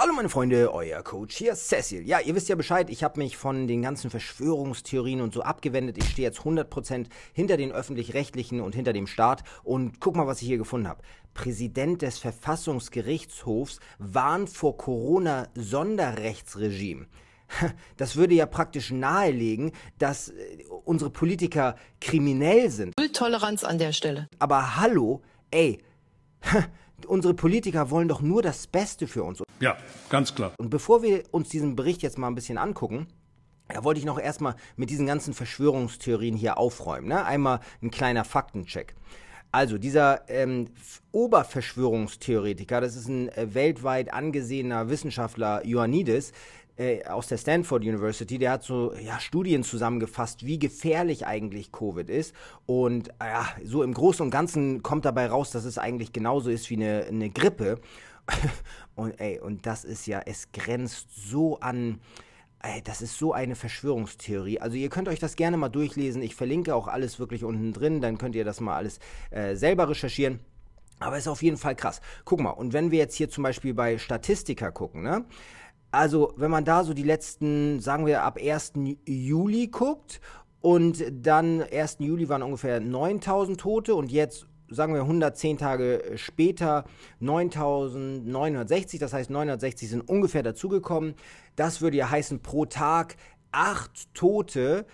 Hallo meine Freunde, euer Coach hier, Cecil. Ja, ihr wisst ja Bescheid, ich habe mich von den ganzen Verschwörungstheorien und so abgewendet. Ich stehe jetzt 100% hinter den öffentlich-rechtlichen und hinter dem Staat und guck mal, was ich hier gefunden habe. Präsident des Verfassungsgerichtshofs warnt vor Corona-Sonderrechtsregime das würde ja praktisch nahelegen, dass äh, unsere Politiker kriminell sind. Null Toleranz an der Stelle. Aber hallo, ey. Unsere Politiker wollen doch nur das Beste für uns. Ja, ganz klar. Und bevor wir uns diesen Bericht jetzt mal ein bisschen angucken, da wollte ich noch erstmal mit diesen ganzen Verschwörungstheorien hier aufräumen. Ne? Einmal ein kleiner Faktencheck. Also dieser ähm, Oberverschwörungstheoretiker, das ist ein äh, weltweit angesehener Wissenschaftler Ioannidis, äh, aus der Stanford University, der hat so ja, Studien zusammengefasst, wie gefährlich eigentlich Covid ist. Und äh, ja, so im Großen und Ganzen kommt dabei raus, dass es eigentlich genauso ist wie eine, eine Grippe. und ey, und das ist ja, es grenzt so an. Ey, das ist so eine Verschwörungstheorie. Also ihr könnt euch das gerne mal durchlesen. Ich verlinke auch alles wirklich unten drin. Dann könnt ihr das mal alles äh, selber recherchieren. Aber es ist auf jeden Fall krass. Guck mal, und wenn wir jetzt hier zum Beispiel bei Statistika gucken, ne? also wenn man da so die letzten, sagen wir ab 1. Juli guckt und dann 1. Juli waren ungefähr 9000 Tote und jetzt sagen wir 110 Tage später 9960, das heißt 960 sind ungefähr dazugekommen. Das würde ja heißen pro Tag 8 Tote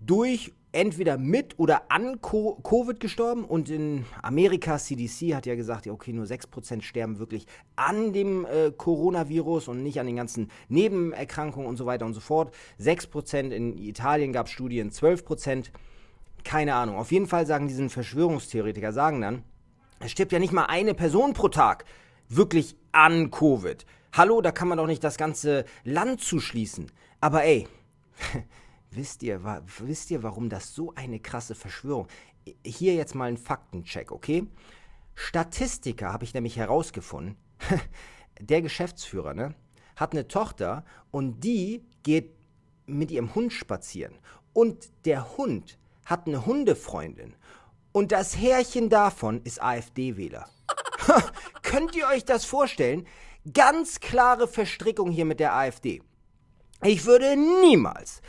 durch entweder mit oder an Covid gestorben und in Amerika, CDC hat ja gesagt, ja okay, nur 6% sterben wirklich an dem äh, Coronavirus und nicht an den ganzen Nebenerkrankungen und so weiter und so fort. 6% in Italien gab es Studien, 12%, keine Ahnung. Auf jeden Fall sagen diese Verschwörungstheoretiker, sagen dann, es stirbt ja nicht mal eine Person pro Tag wirklich an Covid. Hallo, da kann man doch nicht das ganze Land zuschließen. Aber ey, Wisst ihr, wa wisst ihr, warum das so eine krasse Verschwörung? Hier jetzt mal ein Faktencheck, okay? Statistiker habe ich nämlich herausgefunden. der Geschäftsführer, ne, hat eine Tochter und die geht mit ihrem Hund spazieren. Und der Hund hat eine Hundefreundin. Und das Härchen davon ist AfD-Wähler. Könnt ihr euch das vorstellen? Ganz klare Verstrickung hier mit der AfD. Ich würde niemals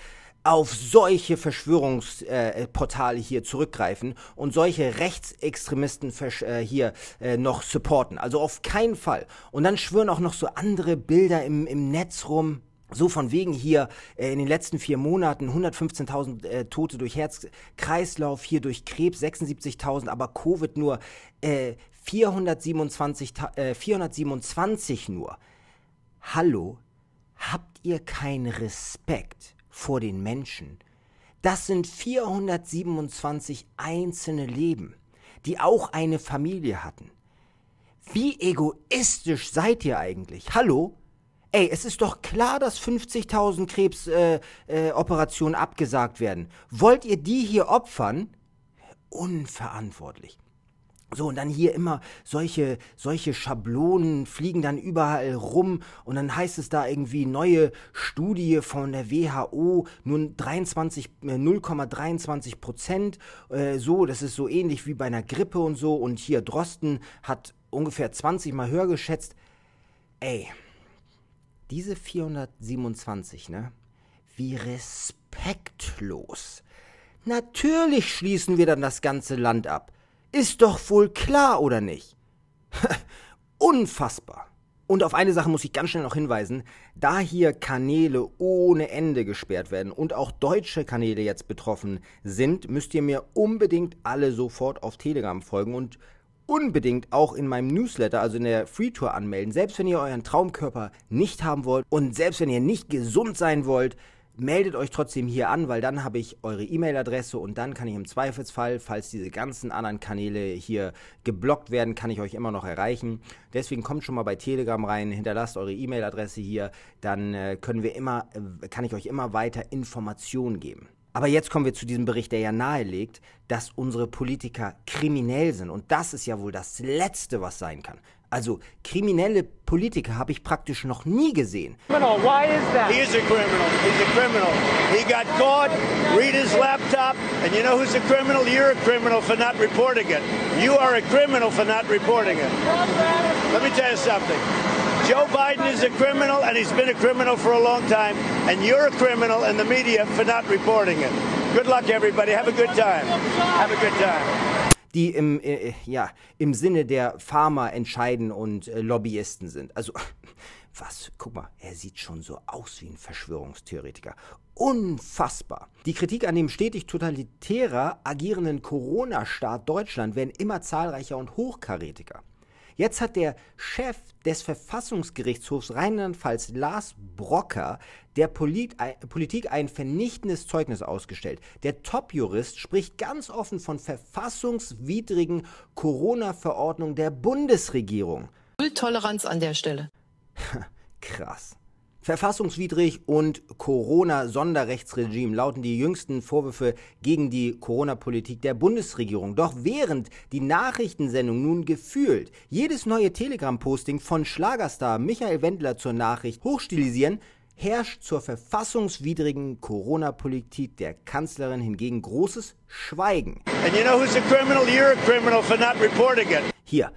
auf solche Verschwörungsportale äh, hier zurückgreifen und solche Rechtsextremisten äh, hier äh, noch supporten. Also auf keinen Fall. Und dann schwören auch noch so andere Bilder im, im Netz rum. So von wegen hier äh, in den letzten vier Monaten 115.000 äh, Tote durch Herzkreislauf, hier durch Krebs 76.000, aber Covid nur äh, 427, äh, 427 nur. Hallo, habt ihr keinen Respekt vor den Menschen. Das sind 427 einzelne Leben, die auch eine Familie hatten. Wie egoistisch seid ihr eigentlich? Hallo? Ey, es ist doch klar, dass 50.000 Krebsoperationen äh, äh, abgesagt werden. Wollt ihr die hier opfern? Unverantwortlich. So, und dann hier immer solche, solche Schablonen fliegen dann überall rum und dann heißt es da irgendwie neue Studie von der WHO, nun 23, 0,23 äh, Prozent, äh, so, das ist so ähnlich wie bei einer Grippe und so und hier Drosten hat ungefähr 20 mal höher geschätzt. Ey, diese 427, ne? Wie respektlos. Natürlich schließen wir dann das ganze Land ab. Ist doch wohl klar, oder nicht? Unfassbar. Und auf eine Sache muss ich ganz schnell noch hinweisen. Da hier Kanäle ohne Ende gesperrt werden und auch deutsche Kanäle jetzt betroffen sind, müsst ihr mir unbedingt alle sofort auf Telegram folgen und unbedingt auch in meinem Newsletter, also in der Free Tour anmelden. Selbst wenn ihr euren Traumkörper nicht haben wollt und selbst wenn ihr nicht gesund sein wollt, meldet euch trotzdem hier an, weil dann habe ich eure E-Mail-Adresse und dann kann ich im Zweifelsfall, falls diese ganzen anderen Kanäle hier geblockt werden, kann ich euch immer noch erreichen. Deswegen kommt schon mal bei Telegram rein, hinterlasst eure E-Mail-Adresse hier, dann äh, können wir immer, äh, kann ich euch immer weiter Informationen geben. Aber jetzt kommen wir zu diesem Bericht, der ja nahelegt, dass unsere Politiker kriminell sind. Und das ist ja wohl das Letzte, was sein kann. Also kriminelle Politiker habe ich praktisch noch nie gesehen. Criminal, why is that? He is a criminal. He's a criminal. He got laptop. And you know who's a criminal? You're a criminal for not reporting it. You are a criminal for not reporting it. Let me tell you something. Joe Biden is a criminal, and he's been a criminal for a long time. And you're a criminal in the media for not reporting it. Good luck, everybody. Have a good time. Have a good time die im, äh, äh, ja, im Sinne der Pharma entscheiden und äh, Lobbyisten sind. Also, was? Guck mal, er sieht schon so aus wie ein Verschwörungstheoretiker. Unfassbar. Die Kritik an dem stetig totalitärer agierenden Corona-Staat Deutschland werden immer zahlreicher und hochkarätiger. Jetzt hat der Chef des Verfassungsgerichtshofs Rheinland-Pfalz, Lars Brocker, der Polit Politik ein vernichtendes Zeugnis ausgestellt. Der Top-Jurist spricht ganz offen von verfassungswidrigen Corona-Verordnungen der Bundesregierung. Null Toleranz an der Stelle. Krass. Verfassungswidrig und Corona-Sonderrechtsregime lauten die jüngsten Vorwürfe gegen die Corona-Politik der Bundesregierung. Doch während die Nachrichtensendung nun gefühlt jedes neue Telegram-Posting von Schlagerstar Michael Wendler zur Nachricht hochstilisieren, herrscht zur verfassungswidrigen Corona-Politik der Kanzlerin hingegen großes Schweigen. You know Hier,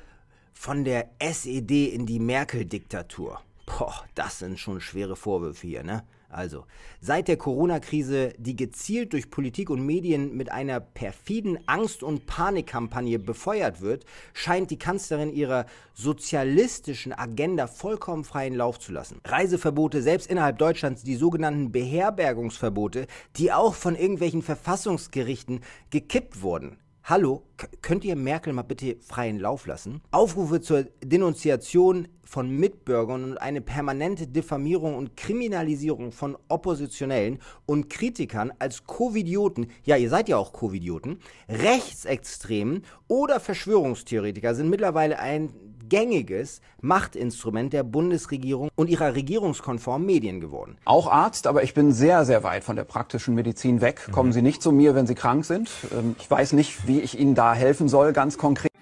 von der SED in die Merkel-Diktatur. Boah, das sind schon schwere Vorwürfe hier, ne? Also, seit der Corona-Krise, die gezielt durch Politik und Medien mit einer perfiden Angst- und Panikkampagne befeuert wird, scheint die Kanzlerin ihrer sozialistischen Agenda vollkommen freien Lauf zu lassen. Reiseverbote, selbst innerhalb Deutschlands die sogenannten Beherbergungsverbote, die auch von irgendwelchen Verfassungsgerichten gekippt wurden. Hallo, könnt ihr Merkel mal bitte freien Lauf lassen? Aufrufe zur Denunziation von Mitbürgern und eine permanente Diffamierung und Kriminalisierung von Oppositionellen und Kritikern als Covidioten, ja, ihr seid ja auch Covidioten, Rechtsextremen oder Verschwörungstheoretiker sind mittlerweile ein gängiges Machtinstrument der Bundesregierung und ihrer regierungskonformen Medien geworden. Auch Arzt, aber ich bin sehr, sehr weit von der praktischen Medizin weg. Kommen mhm. Sie nicht zu mir, wenn Sie krank sind. Ähm, ich weiß nicht, wie ich Ihnen da helfen soll, ganz konkret.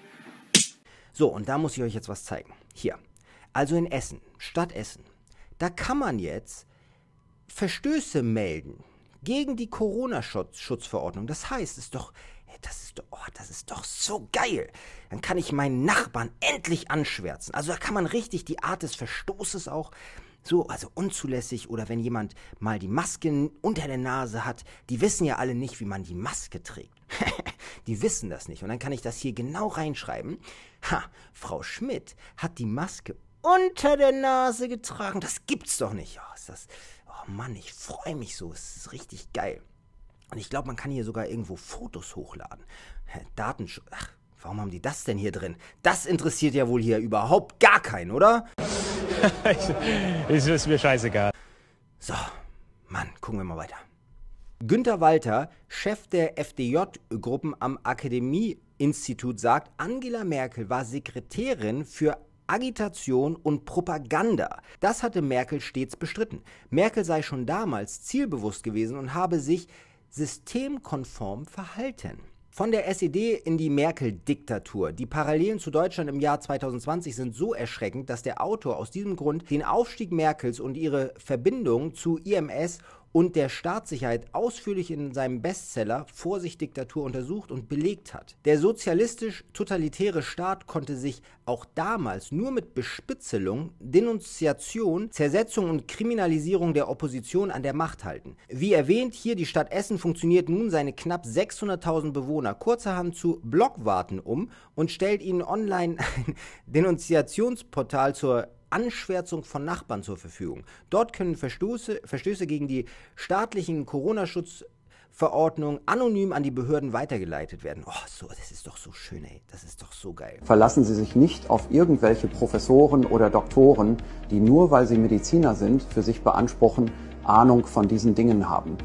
So, und da muss ich euch jetzt was zeigen. Hier. Also in Essen, Stadt Essen, Da kann man jetzt Verstöße melden gegen die Corona-Schutzverordnung. das heißt, es ist doch das ist, oh, das ist doch so geil. Dann kann ich meinen Nachbarn endlich anschwärzen. Also da kann man richtig die Art des Verstoßes auch so, also unzulässig oder wenn jemand mal die Maske unter der Nase hat, die wissen ja alle nicht, wie man die Maske trägt. die wissen das nicht. Und dann kann ich das hier genau reinschreiben. Ha, Frau Schmidt hat die Maske unter der Nase getragen. Das gibt's doch nicht. Oh, ist das, oh Mann, ich freue mich so. Es ist richtig geil. Und ich glaube, man kann hier sogar irgendwo Fotos hochladen. Datenschutz. Ach, warum haben die das denn hier drin? Das interessiert ja wohl hier überhaupt gar keinen, oder? ist mir scheißegal. So, Mann, gucken wir mal weiter. Günter Walter, Chef der FDJ-Gruppen am Akademieinstitut, sagt, Angela Merkel war Sekretärin für Agitation und Propaganda. Das hatte Merkel stets bestritten. Merkel sei schon damals zielbewusst gewesen und habe sich systemkonform verhalten. Von der SED in die Merkel-Diktatur. Die Parallelen zu Deutschland im Jahr 2020 sind so erschreckend, dass der Autor aus diesem Grund den Aufstieg Merkels und ihre Verbindung zu IMS und der Staatssicherheit ausführlich in seinem Bestseller Vorsicht Diktatur untersucht und belegt hat. Der sozialistisch-totalitäre Staat konnte sich auch damals nur mit Bespitzelung, Denunziation, Zersetzung und Kriminalisierung der Opposition an der Macht halten. Wie erwähnt, hier die Stadt Essen funktioniert nun seine knapp 600.000 Bewohner kurzerhand zu Blockwarten um und stellt ihnen online ein Denunziationsportal zur Anschwärzung von Nachbarn zur Verfügung. Dort können Verstöße, Verstöße gegen die staatlichen Corona-Schutz anonym an die Behörden weitergeleitet werden. Oh, so, das ist doch so schön, ey. Das ist doch so geil. Verlassen Sie sich nicht auf irgendwelche Professoren oder Doktoren, die nur weil sie Mediziner sind, für sich beanspruchen, Ahnung von diesen Dingen haben.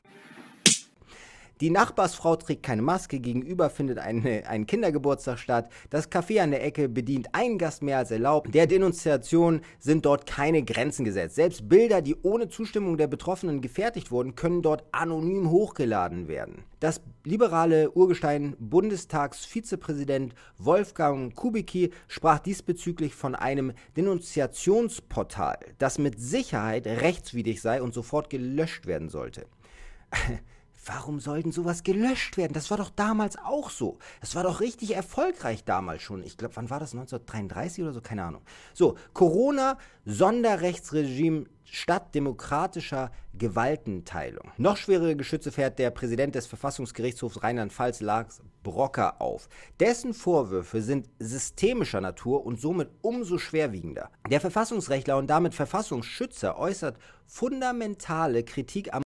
Die Nachbarsfrau trägt keine Maske, gegenüber findet eine, ein Kindergeburtstag statt. Das Café an der Ecke bedient einen Gast mehr als erlaubt. Der Denunziation sind dort keine Grenzen gesetzt. Selbst Bilder, die ohne Zustimmung der Betroffenen gefertigt wurden, können dort anonym hochgeladen werden. Das liberale Urgestein Bundestagsvizepräsident Wolfgang Kubicki sprach diesbezüglich von einem Denunziationsportal, das mit Sicherheit rechtswidrig sei und sofort gelöscht werden sollte. Warum soll denn sowas gelöscht werden? Das war doch damals auch so. Das war doch richtig erfolgreich damals schon. Ich glaube, wann war das? 1933 oder so? Keine Ahnung. So, Corona, Sonderrechtsregime statt demokratischer Gewaltenteilung. Noch schwerere Geschütze fährt der Präsident des Verfassungsgerichtshofs Rheinland-Pfalz, Lars Brocker, auf. Dessen Vorwürfe sind systemischer Natur und somit umso schwerwiegender. Der Verfassungsrechtler und damit Verfassungsschützer äußert fundamentale Kritik am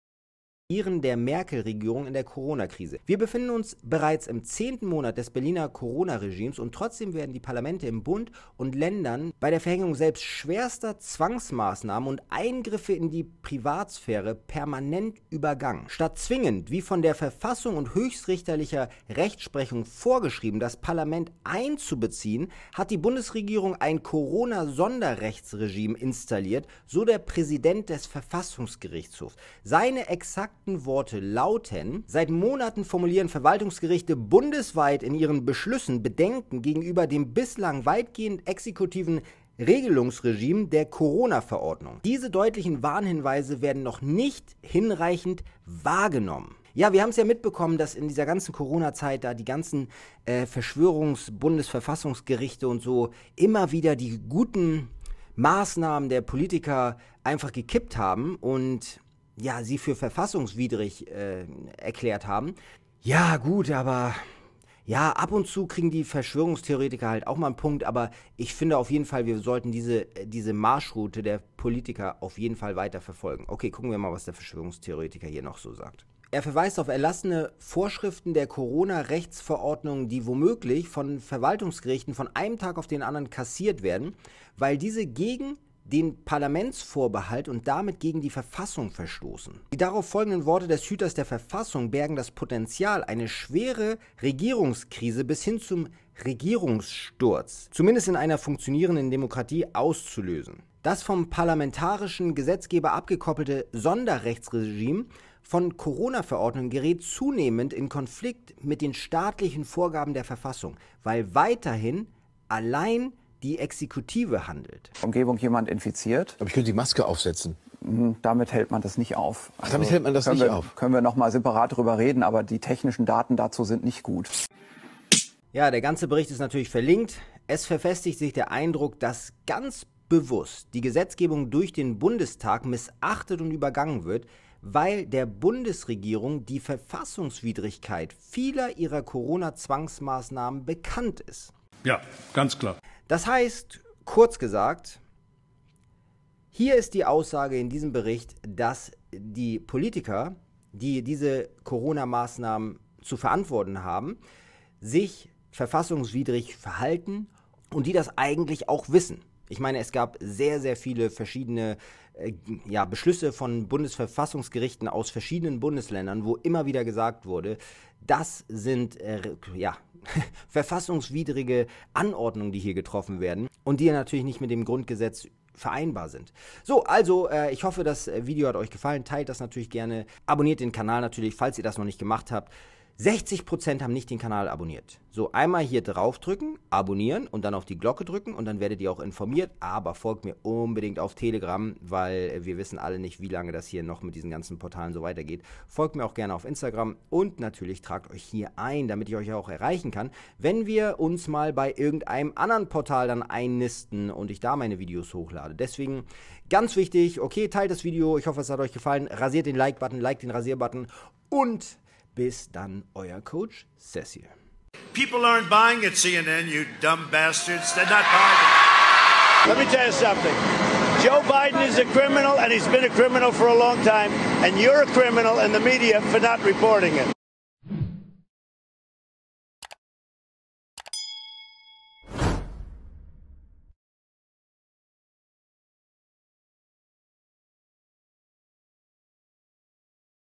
Ihren der Merkel-Regierung in der Corona-Krise. Wir befinden uns bereits im zehnten Monat des Berliner Corona-Regimes und trotzdem werden die Parlamente im Bund und Ländern bei der Verhängung selbst schwerster Zwangsmaßnahmen und Eingriffe in die Privatsphäre permanent übergangen. Statt zwingend, wie von der Verfassung und höchstrichterlicher Rechtsprechung vorgeschrieben, das Parlament einzubeziehen, hat die Bundesregierung ein Corona-Sonderrechtsregime installiert, so der Präsident des Verfassungsgerichtshofs. Seine exakt besagten Worte lauten, seit Monaten formulieren Verwaltungsgerichte bundesweit in ihren Beschlüssen Bedenken gegenüber dem bislang weitgehend exekutiven Regelungsregime der Corona-Verordnung. Diese deutlichen Warnhinweise werden noch nicht hinreichend wahrgenommen. Ja, wir haben es ja mitbekommen, dass in dieser ganzen Corona-Zeit da die ganzen äh, Verschwörungs-Bundesverfassungsgerichte und so immer wieder die guten Maßnahmen der Politiker einfach gekippt haben und ja, sie für verfassungswidrig äh, erklärt haben. Ja, gut, aber ja, ab und zu kriegen die Verschwörungstheoretiker halt auch mal einen Punkt, aber ich finde auf jeden Fall, wir sollten diese, äh, diese Marschroute der Politiker auf jeden Fall weiter verfolgen. Okay, gucken wir mal, was der Verschwörungstheoretiker hier noch so sagt. Er verweist auf erlassene Vorschriften der Corona-Rechtsverordnung, die womöglich von Verwaltungsgerichten von einem Tag auf den anderen kassiert werden, weil diese gegen den Parlamentsvorbehalt und damit gegen die Verfassung verstoßen. Die darauf folgenden Worte des Hüters der Verfassung bergen das Potenzial, eine schwere Regierungskrise bis hin zum Regierungssturz, zumindest in einer funktionierenden Demokratie, auszulösen. Das vom parlamentarischen Gesetzgeber abgekoppelte Sonderrechtsregime von Corona-Verordnungen gerät zunehmend in Konflikt mit den staatlichen Vorgaben der Verfassung, weil weiterhin allein die Exekutive handelt. Umgebung jemand infiziert. Aber ich könnte die Maske aufsetzen. Hm, damit hält man das nicht auf. Also damit hält man das nicht wir, auf. Können wir nochmal separat drüber reden, aber die technischen Daten dazu sind nicht gut. Ja, der ganze Bericht ist natürlich verlinkt. Es verfestigt sich der Eindruck, dass ganz bewusst die Gesetzgebung durch den Bundestag missachtet und übergangen wird, weil der Bundesregierung die Verfassungswidrigkeit vieler ihrer Corona-Zwangsmaßnahmen bekannt ist. Ja, ganz klar. Das heißt, kurz gesagt, hier ist die Aussage in diesem Bericht, dass die Politiker, die diese Corona-Maßnahmen zu verantworten haben, sich verfassungswidrig verhalten und die das eigentlich auch wissen. Ich meine, es gab sehr, sehr viele verschiedene äh, ja, Beschlüsse von Bundesverfassungsgerichten aus verschiedenen Bundesländern, wo immer wieder gesagt wurde, das sind äh, ja, verfassungswidrige Anordnungen, die hier getroffen werden und die natürlich nicht mit dem Grundgesetz vereinbar sind. So, also äh, ich hoffe, das Video hat euch gefallen. Teilt das natürlich gerne. Abonniert den Kanal natürlich, falls ihr das noch nicht gemacht habt. 60% haben nicht den Kanal abonniert. So, einmal hier draufdrücken, abonnieren und dann auf die Glocke drücken und dann werdet ihr auch informiert. Aber folgt mir unbedingt auf Telegram, weil wir wissen alle nicht, wie lange das hier noch mit diesen ganzen Portalen so weitergeht. Folgt mir auch gerne auf Instagram und natürlich tragt euch hier ein, damit ich euch auch erreichen kann, wenn wir uns mal bei irgendeinem anderen Portal dann einnisten und ich da meine Videos hochlade. Deswegen ganz wichtig, okay, teilt das Video. Ich hoffe, es hat euch gefallen. Rasiert den Like-Button, like den Rasier-Button und bis dann, euer Coach Cecil. People aren't buying at CNN, you dumb bastards. They're not buying. Let me tell you something. Joe Biden is a criminal, and he's been a criminal for a long time. And you're a criminal, in the media for not reporting it.